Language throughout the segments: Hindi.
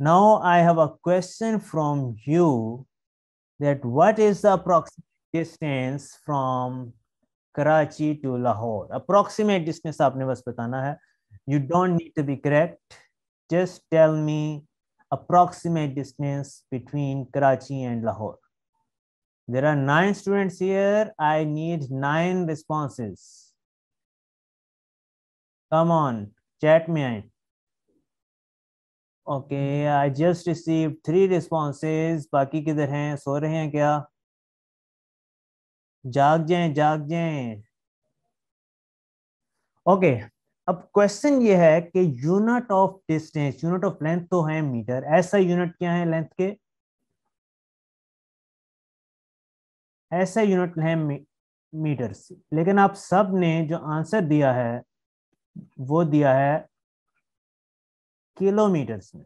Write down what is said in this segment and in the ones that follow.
Now I have a question from you that what is the approximate distance from Karachi to Lahore? Approximate distance aapne bas batana hai You don't need to be correct. Just tell me approximate distance between Karachi and Lahore. There are nine students here. I need nine responses. Come on, chat me. Okay I just receive three responses बाकी किधर हैं सो रहे हैं क्या जाग जाए जाग जाए ओके okay, अब क्वेश्चन ये है कि unit of distance unit of length तो है मीटर ऐसा यूनिट क्या है लेंथ के ऐसा यूनिट है मी, लेकिन आप सब ने जो आंसर दिया है वो दिया है किलोमीटर में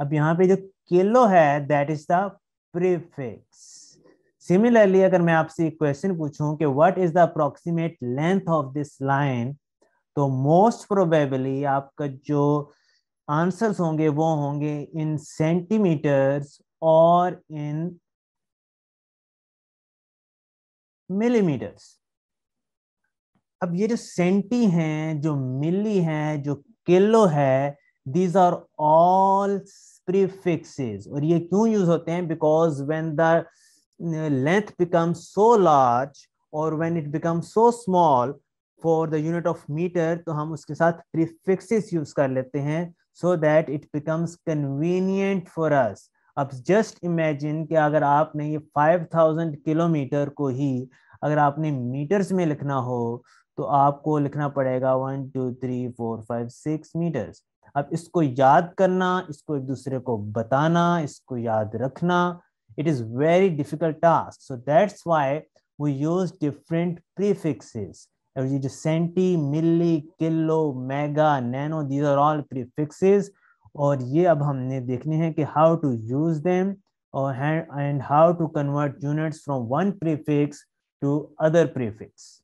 अब यहां पे जो किलो है that is the prefix similarly अगर मैं आपसे एक क्वेश्चन पूछूं कि what is the approximate length of this line तो मोस्ट प्रोबेबली आपका जो आंसर्स होंगे वो होंगे इन सेंटीमीटर्स और इन मिलीमीटर्स अब ये जो सेंटी हैं जो मिली हैं जो केलो है दीज आर ऑल प्रीफिक्सेस और ये क्यों यूज होते हैं because when the length become so large और when it become so small for the unit of metre तो हम उसके साथ प्रीफिक्सेस यूज कर लेते हैं so that it becomes convenient for us अब जस्ट इमेजिन कि अगर आपने ये 5000 किलोमीटर को ही अगर आपने मीटर्स में लिखना हो तो आपको लिखना पड़ेगा one two three four five six metres अब इसको याद करना इसको एक दूसरे को बताना इसको याद रखना it is very difficult task so that's why we use different prefixes और ये जो centi milli kilo mega nano these are all prefixes और ये अब हमने देखने हैं कि हाउ टू यूज देम और and how to convert units from one prefix to other prefix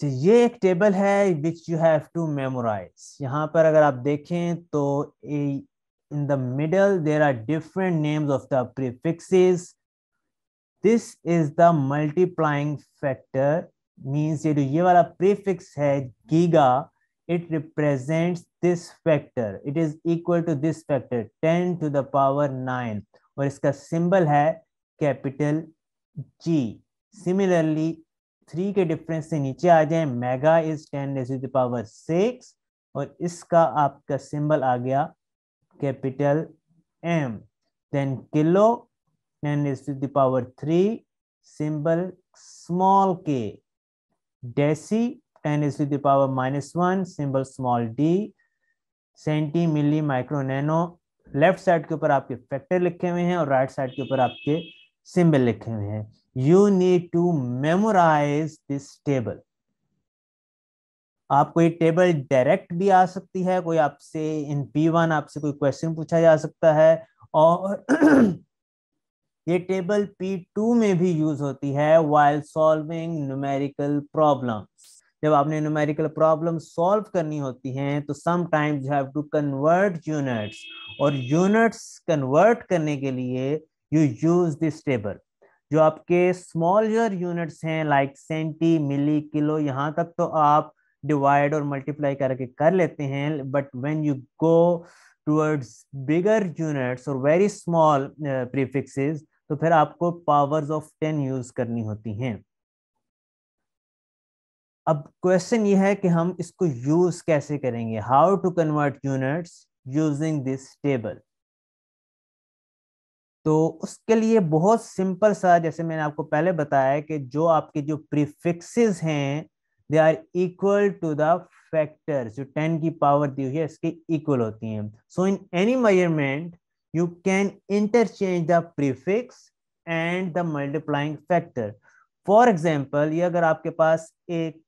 तो ये एक टेबल है which you have to memorise यहाँ पर अगर आप देखें तो in the middle there are different names of the prefixes this is the multiplying factor means ये जो ये वाला प्रीफिक्स है giga it represents this factor it is equal to this factor ten to the power nine और इसका सिंबल है कैपिटल जी सिमिलरली थ्री के डिफरेंस से नीचे आ जाए mega is ten raise to power six और इसका आपका सिंबल आ गया capital M then kilo ten raise to power three symbol small k deci ten raise to power minus one symbol small d centi milli micro nano left side के ऊपर आपके फैक्टर लिखे हुए हैं और राइट साइड के ऊपर आपके सिंबल लिखे हुए हैं you need to memorise this table आपको ये टेबल डायरेक्ट भी आ सकती है कोई आपसे इन पी वन आपसे कोई क्वेश्चन पूछा जा सकता है और ये टेबल पी टू में भी यूज होती है वाइल सॉल्विंग न्यूमेरिकल प्रॉब्लम्स जब आपने न्यूमेरिकल प्रॉब्लम सॉल्व करनी होती हैं तो sometimes you have to convert units और यूनिट्स कन्वर्ट करने के लिए यू यूज दिस टेबल जो आपके स्मॉलर यूनिट्स हैं लाइक सेंटी मिली किलो यहाँ तक तो आप डिवाइड और मल्टीप्लाई करके कर लेते हैं but when you go towards bigger units और वेरी स्मॉल प्रीफिक्सेस तो फिर आपको पावर्स ऑफ टेन यूज करनी होती हैं अब क्वेश्चन ये है कि हम इसको यूज कैसे करेंगे how to convert units using this table तो उसके लिए बहुत सिंपल सा जैसे मैंने आपको पहले बताया कि जो आपके जो प्रीफिक्सेस हैं they are equal to the factors जो टेन की पावर दी हुई है इसके इक्वल होती हैं so in any measurement you can interchange the prefix and the multiplying factor for example ये अगर आपके पास एक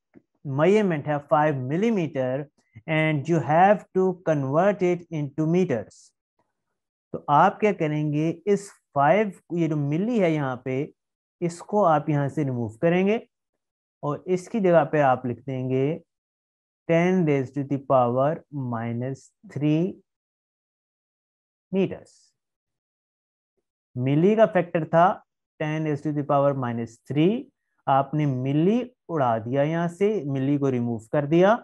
मेजरमेंट है 5 millimetre and you have to convert it in metres तो आप क्या करेंगे इस फाइव ये जो मिली है यहाँ पे इसको आप यहाँ से रिमूव करेंगे और इसकी जगह पे आप लिख देंगे ten raise to the power minus three metres milli का फैक्टर था ten raise to the power minus three आपने मिली उड़ा दिया यहाँ से मिली को रिमूव कर दिया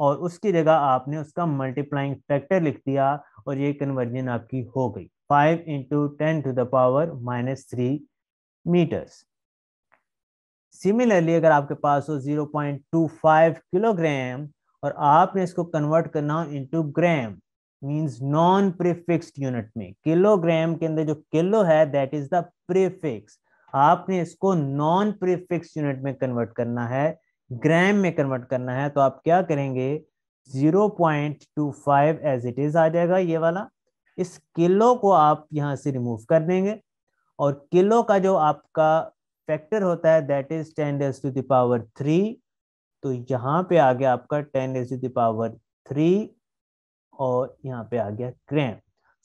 और उसकी जगह आपने उसका मल्टीप्लाइंग फैक्टर लिख दिया और ये कन्वर्जन आपकी हो गई five into ten to the power minus three metres similarly अगर आपके पास हो zero point two five kilogram और आपने इसको कन्वर्ट करना हो into gram means non prefixed unit में किलोग्राम के अंदर जो किलो है दैट इज द प्रीफिक्स आपने इसको नॉन प्रीफिक्स यूनिट में कन्वर्ट करना है ग्राम में कन्वर्ट करना है तो आप क्या करेंगे zero point two five as it is आ जाएगा ये वाला इस किलो को आप यहाँ से रिमूव कर देंगे और किलो का जो आपका फैक्टर होता है that is ten as to the power three तो यहाँ पे आ गया आपका ten as to the power three और यहाँ पे आ गया क्रैम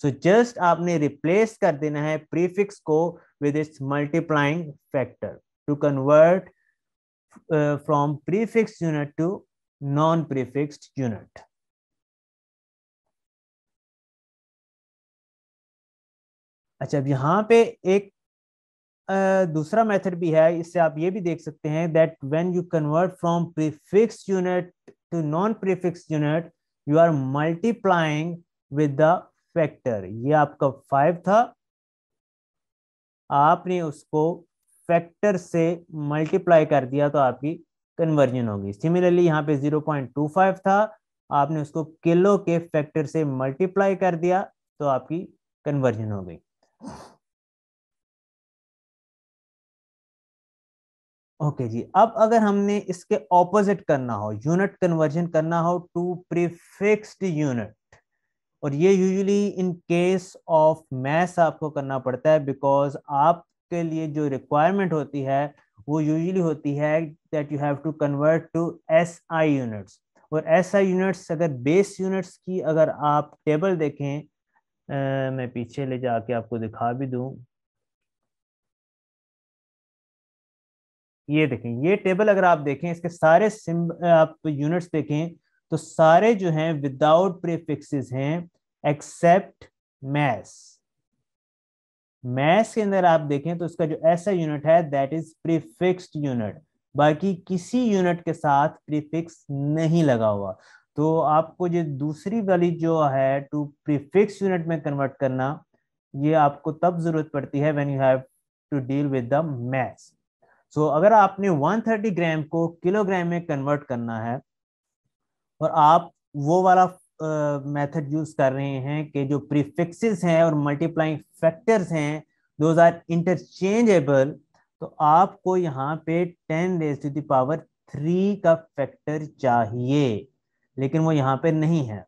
सो जस्ट आपने रिप्लेस कर देना है प्रीफिक्स को with its multiplying factor to convert from prefix unit to non-prefixed unit. अच्छा अब यहां पे एक आ, दूसरा मेथड भी है इससे आप ये भी देख सकते हैं that when you convert from prefix unit to non prefix unit you are multiplying with the factor ये आपका फाइव था आपने उसको फैक्टर से मल्टीप्लाई कर दिया तो आपकी कन्वर्जन होगी सिमिलरली यहाँ पे 0.25 था आपने उसको किलो के फैक्टर से मल्टीप्लाई कर दिया तो आपकी कन्वर्जन हो गई ओके okay जी अब अगर हमने इसके ऑपोजिट करना हो यूनिट कन्वर्जन करना हो टू प्रीफिक्स्ड यूनिट और ये usually in case of maths आपको करना पड़ता है बिकॉज आपके लिए जो रिक्वायरमेंट होती है वो यूजली होती है that you have to convert to S I units और एस आई यूनिट्स अगर बेस यूनिट्स की अगर आप टेबल देखें आ, मैं पीछे ले जाके आपको दिखा भी दूं ये देखें ये टेबल अगर आप देखें इसके सारे सिम आप यूनिट्स तो देखें तो सारे जो हैं विदाउट प्रीफिक्सेस हैं एक्सेप्ट मैथ्स मैथ्स के अंदर आप देखें तो इसका जो ऐसा यूनिट है दैट इज प्रीफिक्स्ड यूनिट बाकी किसी यूनिट के साथ प्रीफिक्स नहीं लगा हुआ तो आपको ये दूसरी वाली जो है टू प्रीफिक्स यूनिट में कन्वर्ट करना ये आपको तब जरूरत पड़ती है when you have to deal with the maths so अगर आपने 130 ग्राम को किलोग्राम में कन्वर्ट करना है और आप वो वाला मेथड यूज कर रहे हैं कि जो प्रीफिक्सेस हैं और मल्टीप्लाइंग फैक्टर्स हैं दो आर इंटरचेंजेबल तो आपको यहाँ पे ten raise to the power three का फैक्टर चाहिए लेकिन वो यहाँ पे नहीं है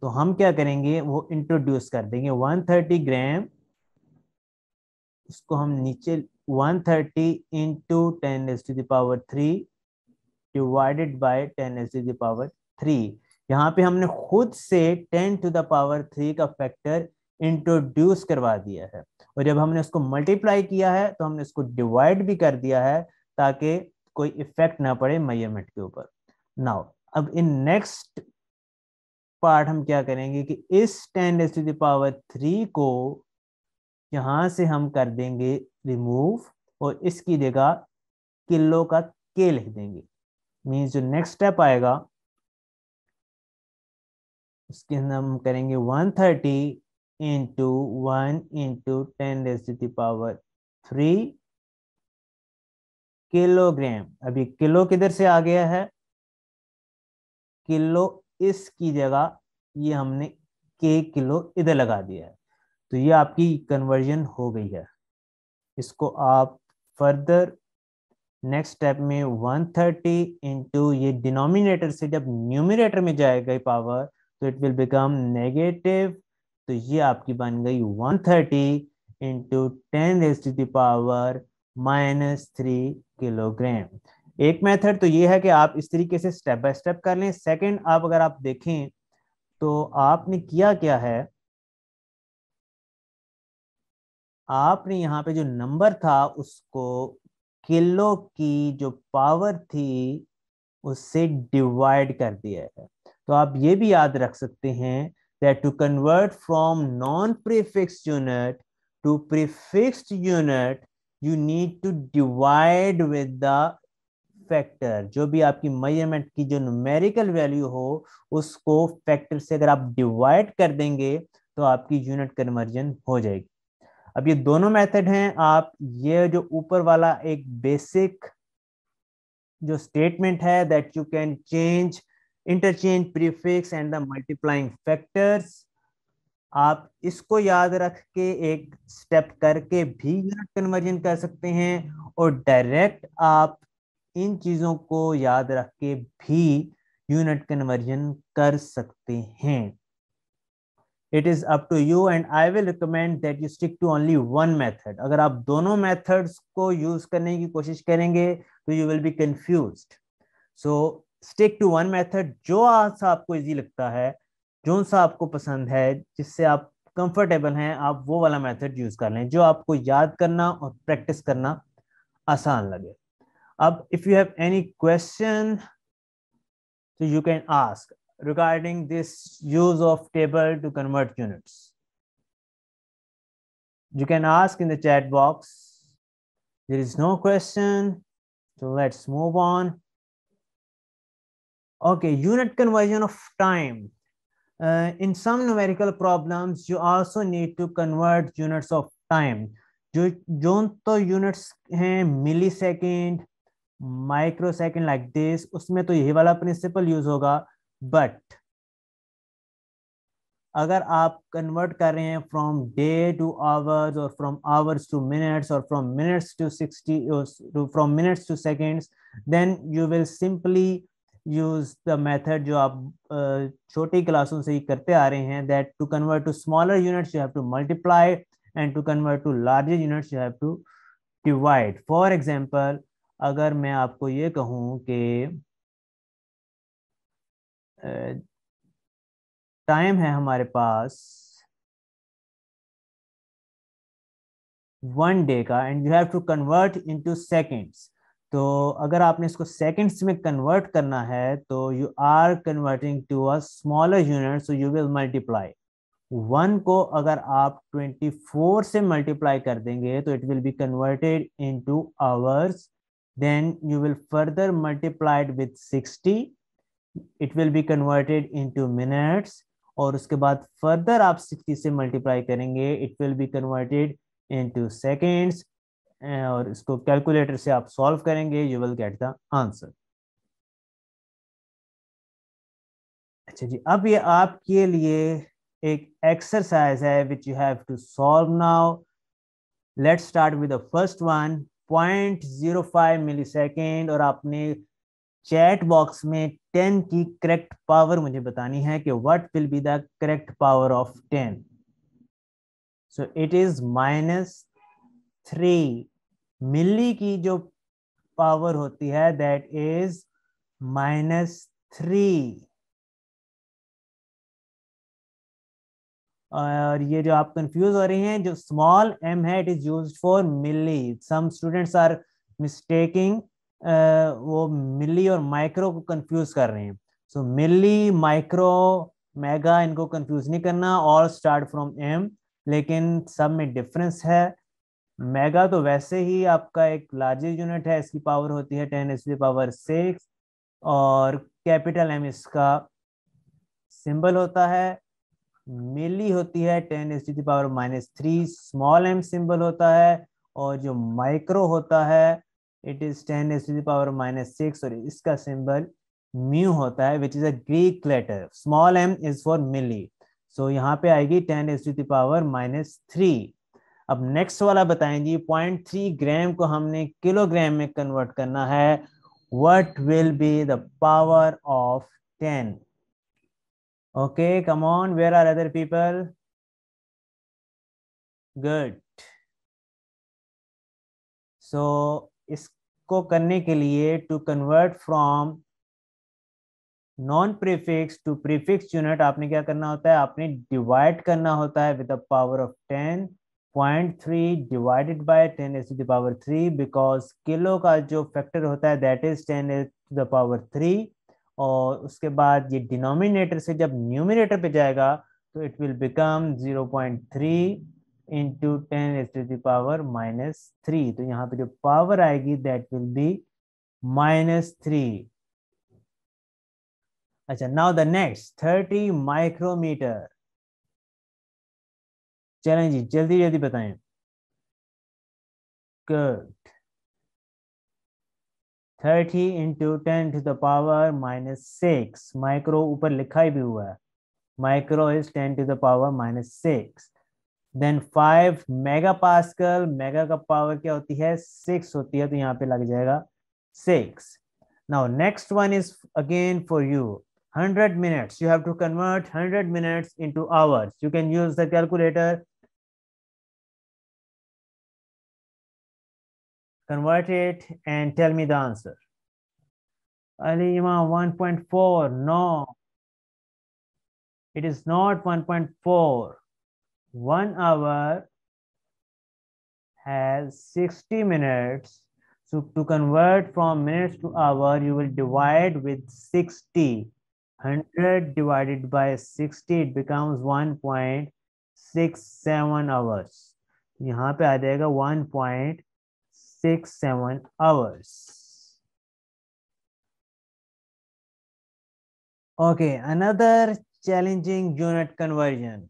तो हम क्या करेंगे वो इंट्रोड्यूस कर देंगे 130 ग्राम इसको हम नीचे 130 thirty into ten S to the power three divided by ten S to the power three यहाँ पे हमने खुद से ten to the power three का फैक्टर इंट्रोड्यूस करवा दिया है और जब हमने उसको मल्टीप्लाई किया है तो हमने उसको डिवाइड भी कर दिया है ताकि कोई इफेक्ट ना पड़े मेजरमेंट के ऊपर नाउ अब इन नेक्स्ट पार्ट हम क्या करेंगे कि इस ten S to the power three को यहाँ से हम कर देंगे रिमूव और इसकी जगह किलो का के लिख देंगे मीन्स जो नेक्स्ट स्टेप आएगा इसके हम करेंगे one thirty into one into ten raise to power three kilogram अभी किलो किधर से आ गया है किलो इसकी जगह ये हमने के किलो इधर लगा दिया है तो ये आपकी कन्वर्जन हो गई है इसको आप फर्दर नेक्स्ट स्टेप में 130 थर्टी इंटू ये डिनोमिनेटर से जब न्यूमिनेटर में जाएगा पावर तो इट विल बिकम नेगेटिव तो ये आपकी बन गई 130 thirty into ten S to the power minus three kilogram एक मेथड तो ये है कि आप इस तरीके से स्टेप बाय स्टेप कर लें सेकंड आप अगर आप देखें तो आपने किया क्या है आपने यहाँ पे जो नंबर था उसको किलो की जो पावर थी उससे डिवाइड कर दिया है तो आप ये भी याद रख सकते हैं that to convert from non prefix unit to prefix unit you need to divide with the factor जो भी आपकी मेजरमेंट की जो न्यूमेरिकल वैल्यू हो उसको फैक्टर से अगर आप डिवाइड कर देंगे तो आपकी यूनिट कन्वर्जन हो जाएगी अब ये दोनों मेथड हैं आप ये जो ऊपर वाला एक बेसिक जो स्टेटमेंट है that you can change interchange prefix and the multiplying factors आप इसको याद रख के एक स्टेप करके भी कन्वर्जन कर सकते हैं और डायरेक्ट आप इन चीज़ों को याद रख के भी यूनिट कन्वर्जन कर सकते हैं it is up to you and I will recommend that you stick to only one method अगर आप दोनों मेथड्स को यूज़ करने की कोशिश करेंगे तो you will be confused so stick to one method जो सा आपको इजी लगता है जो सा आपको पसंद है जिससे आप कंफर्टेबल हैं आप वो वाला मेथड यूज कर लें जो आपको याद करना और प्रैक्टिस करना आसान लगे अब if you have any question तो you can ask regarding this use of table to convert units you can ask in the chat box there is no question तो let's move on Okay, unit conversion of time. Uh, in some numerical problems, you also need to convert units of time. जो जो तो यूनिट्स हैं milli second micro second like this उसमें तो यही वाला प्रिंसिपल यूज होगा बट अगर आप कन्वर्ट कर रहे हैं फ्रॉम डे टू आवर्स और फ्रॉम आवर्स टू मिनट्स और from minutes to sixty from minutes to seconds then you will simply use the method जो आप छोटी क्लासों से ही करते आ रहे हैं that to convert to smaller units you have to multiply and to convert to larger units you have to divide for example अगर मैं आपको ये कहूँ कि टाइम है हमारे पास वन डे का and you have to convert into seconds तो अगर आपने इसको सेकेंड्स में कन्वर्ट करना है तो you are converting to a smaller unit so you will multiply one को अगर आप ट्वेंटी फोर से मल्टीप्लाई कर देंगे तो it will be converted into hours then you will further multiplied with sixty it will be converted into minutes और उसके बाद फर्दर आप सिक्सटी से मल्टीप्लाई करेंगे it will be converted into seconds और इसको कैलकुलेटर से आप सॉल्व करेंगे you will get the answer अच्छा जी अब ये आपके लिए एक एक्सरसाइज है which you have to solve now let's start with the first one point zero five milli second और आपने चैट बॉक्स में टेन की करेक्ट पावर मुझे बतानी है कि what will be the correct power of ten so it is minus three milli की जो पावर होती है दैट इज माइनस थ्री और ये जो आप कंफ्यूज हो रही हैं जो स्मॉल एम है it is use for milli some students are mistaking वो मिली और माइक्रो को कंफ्यूज कर रहे हैं सो मिली माइक्रो मेगा इनको कंफ्यूज नहीं करना और स्टार्ट फ्रॉम एम लेकिन सब में डिफरेंस है मेगा तो वैसे ही आपका एक लार्जेस्ट यूनिट है इसकी पावर होती है टेन एस पावर सिक्स और कैपिटल एम इसका सिंबल होता है मिली होती है ten as T power minus three small M symbol होता है और जो माइक्रो होता है it is ten as T power minus six और इसका सिंबल म्यू होता है which is a Greek letter small M is for milli so यहाँ पे आएगी ten as T power minus three अब नेक्स्ट वाला बताएं जी पॉइंट थ्री ग्राम को हमने किलोग्राम में कन्वर्ट करना है what will be the power of ten okay come on where are other people good so इसको करने के लिए to convert from non prefix to prefix unit आपने क्या करना होता है आपने डिवाइड करना होता है with the power of ten 0.3 divided by 10 as to the power three because kilo का जो फैक्टर होता है that is 10 as to the power three और उसके बाद ये डिनोमिनेटर से जब न्यूमिनेटर पे जाएगा तो it will become 0.3 point three into ten S to the power minus three तो यहाँ पे जो पावर आएगी that will be minus three अच्छा now the next thirty micrometre चलें जी जल्दी जल्दी बताएं good thirty into ten to the power minus six micro ऊपर लिखा ही भी हुआ है micro is ten to the power minus six then five mega pascal mega का पावर क्या होती है सिक्स होती है तो यहाँ पे लग जाएगा six now next one is again for you hundred minutes you have to convert hundred minutes into hours you can use the calculator convert it and tell me the answer. Ali Imam 1.4, no. It is not 1.4. One hour has 60 minutes. So to convert from minutes to hour, you will divide with 60. 100 divided by 60, it becomes 1.67 hours. यहाँ पे आ जाएगा 1.67 six, seven hours. Okay, another challenging unit conversion.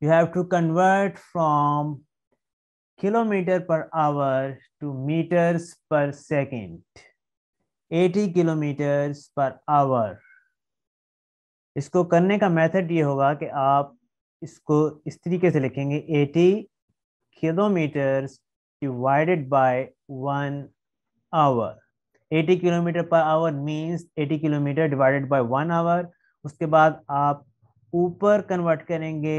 You have to convert from kilometer per hour to meters per second. 80 kilometers per hour. इसको करने का मेथड ये होगा कि आप इसको इस तरीके से लिखेंगे 80 kilometres divided by 1 hour 80 kilometre per hour means 80 kilometre divided by one hour उसके बाद आप ऊपर कन्वर्ट करेंगे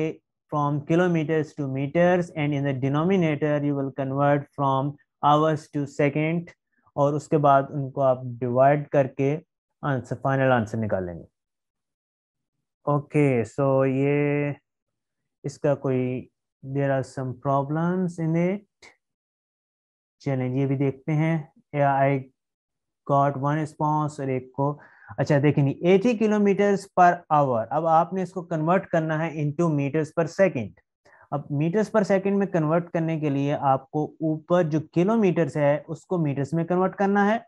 from kilometres to metres and in the denominator you will convert from hours to second और उसके बाद उनको आप डिवाइड करके आंसर फाइनल आंसर निकालेंगे ओके सो ये इसका कोई there are some problems in it चलें ये भी देखते हैं आई गॉट वन रिस्पॉन्स और एक को अच्छा देखेंगे एटी किलोमीटर पर आवर अब आपने इसको कन्वर्ट करना है इनटू मीटर्स पर सेकंड अब मीटर्स पर सेकंड में कन्वर्ट करने के लिए आपको ऊपर जो किलोमीटर्स है उसको मीटर्स में कन्वर्ट करना है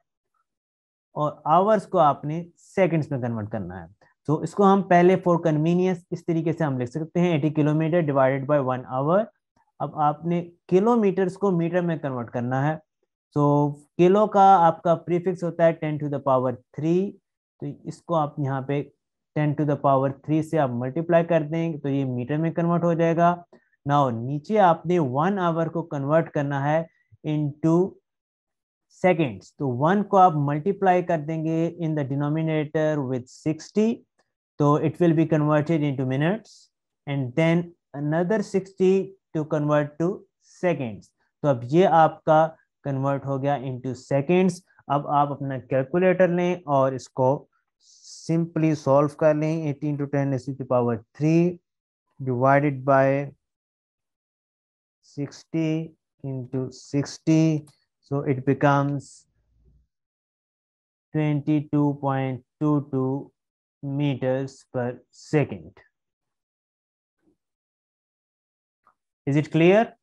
और आवर्स को आपने सेकंड्स में कन्वर्ट करना है तो इसको हम पहले फॉर कन्वीनियंस इस तरीके से हम लिख सकते हैं 80 kilometre divided by one hour अब आपने किलोमीटर्स को मीटर में कन्वर्ट करना है तो किलो का आपका प्रीफिक्स होता है ten to the power three तो इसको आप यहाँ पे ten to the power three से आप मल्टीप्लाई कर देंगे तो ये मीटर में कन्वर्ट हो जाएगा नाउ नीचे आपने वन आवर को कन्वर्ट करना है इन टू सेकेंड्स तो वन को आप मल्टीप्लाई कर देंगे in the denominator with sixty तो it will be converted into minutes and then another sixty to convert to seconds तो अब ये आपका कन्वर्ट हो गया इंटू सेकेंड्स अब आप अपना कैलकुलेटर लें और इसको सिंपली सॉल्व कर लें eighteen to ten S to power three divided by sixty into sixty two point two two metres per second Is it clear?